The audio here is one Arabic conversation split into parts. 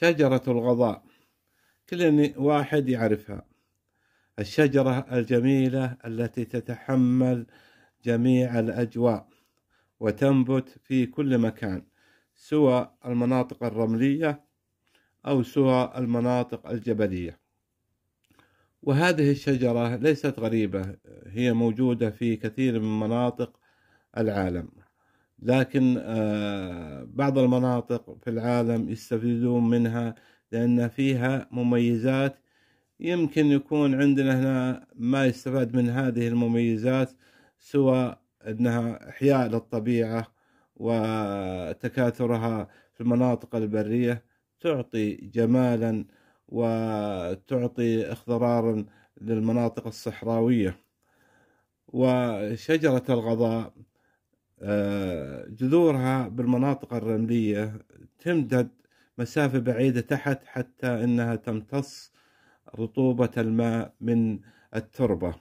شجرة الغضاء كل واحد يعرفها الشجرة الجميلة التي تتحمل جميع الأجواء وتنبت في كل مكان سوى المناطق الرملية أو سوى المناطق الجبلية وهذه الشجرة ليست غريبة هي موجودة في كثير من مناطق العالم لكن آه، بعض المناطق في العالم يستفيدون منها لأن فيها مميزات يمكن يكون عندنا هنا ما يستفاد من هذه المميزات سوى أنها إحياء للطبيعة وتكاثرها في المناطق البرية تعطي جمالا وتعطي اخضرارا للمناطق الصحراوية وشجرة الغضاء آه، جذورها بالمناطق الرملية تمدد مسافة بعيدة تحت حتى أنها تمتص رطوبة الماء من التربة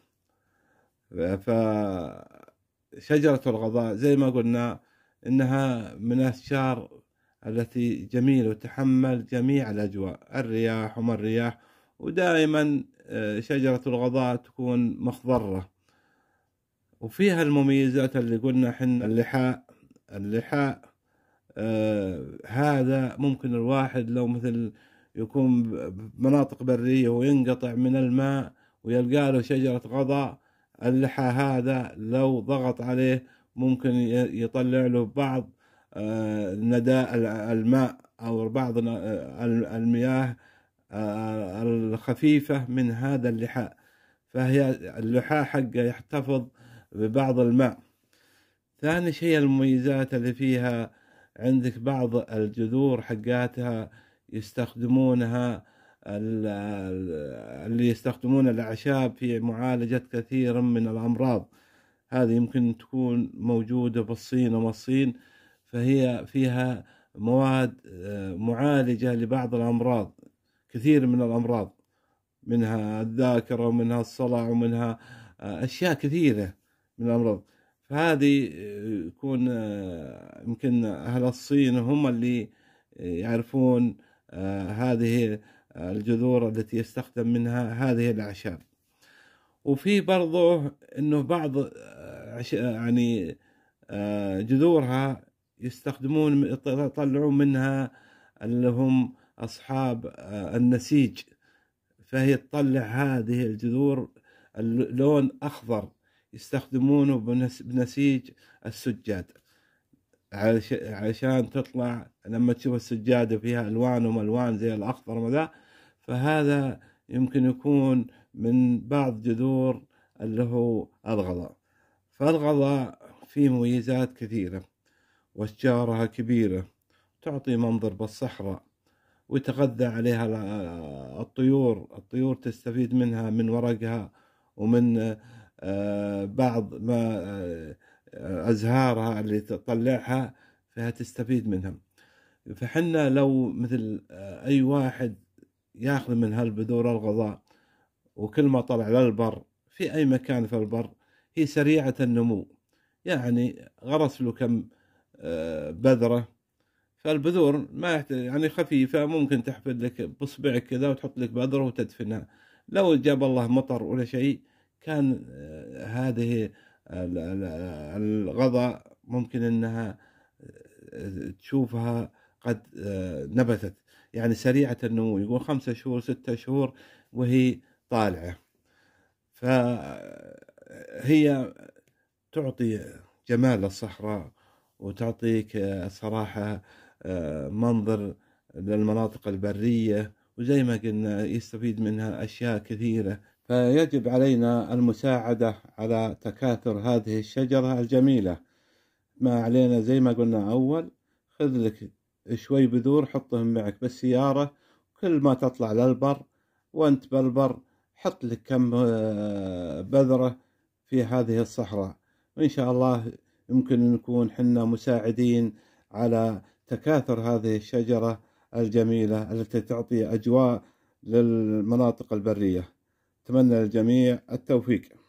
فشجرة الغضاء زي ما قلنا إنها من الأشجار التي جميلة وتحمل جميع الأجواء الرياح وما الرياح ودائما آه، شجرة الغضاء تكون مخضرة وفيها المميزات اللي قلنا حنا اللحاء اللحاء آه هذا ممكن الواحد لو مثل يكون بمناطق برية وينقطع من الماء ويلقى له شجرة غضا اللحى هذا لو ضغط عليه ممكن يطلع له بعض آه، نداء الماء أو بعض المياه آه، الخفيفة من هذا اللحاء فهي اللحاء حقه يحتفظ ببعض الماء ثاني شيء المميزات اللي فيها عندك بعض الجذور حقاتها يستخدمونها اللي يستخدمون الأعشاب في معالجة كثير من الأمراض هذه يمكن تكون موجودة بالصين وما الصين فهي فيها مواد آه، معالجة لبعض الأمراض كثير من الأمراض منها الذاكرة ومنها الصلع ومنها آه، أشياء كثيرة من الامراض فهذه آه، يكون آه، يمكن اهل الصين هم اللي آه، يعرفون هذه الجذور التي يستخدم منها هذه الاعشاب وفي برضه انه بعض يعني جذورها يستخدمون يطلعون منها اللي هم اصحاب النسيج فهي تطلع هذه الجذور اللون اخضر يستخدمونه بنسيج السجاد علشان تطلع لما تشوف السجادة فيها ألوان وما ألوان زي الأخضر وذا فهذا يمكن يكون من بعض جذور اللي هو الغضاء فالغضاء فيه مميزات كثيرة واشجارها كبيرة تعطي منظر بالصحراء ويتغذى عليها الطيور الطيور تستفيد منها من ورقها ومن بعض ما آه، ازهارها اللي تطلعها فيها تستفيد منها فحنا لو مثل آه، اي واحد ياخذ من هالبذور الغضاء وكل ما طلع للبر في اي مكان في البر هي سريعة النمو يعني غرس له كم آه، بذرة فالبذور ما يعني خفيفة ممكن تحفر لك بصبعك كذا وتحط لك بذرة وتدفنها لو جاب الله مطر ولا شيء كان هذه الغضة ممكن أنها آه، تشوفها قد آه، نبتت يعني سريعة النمو يقول خمسة شهور ستة شهور وهي طالعة فهي تعطي جمال الصحراء وتعطيك آه، صراحة منظر للمناطق البرية وزي ما قلنا يستفيد منها أشياء كثيرة فيجب علينا المساعدة على تكاثر هذه الشجرة الجميلة ما علينا زي ما قلنا أول خذ لك شوي بذور حطهم معك بالسيارة كل ما تطلع للبر وانت بالبر حط لك كم آه، بذرة في هذه الصحراء وإن شاء الله يمكن نكون حنا مساعدين على تكاثر هذه الشجرة الجميلة التي تعطي أجواء للمناطق البرية أتمنى للجميع التوفيق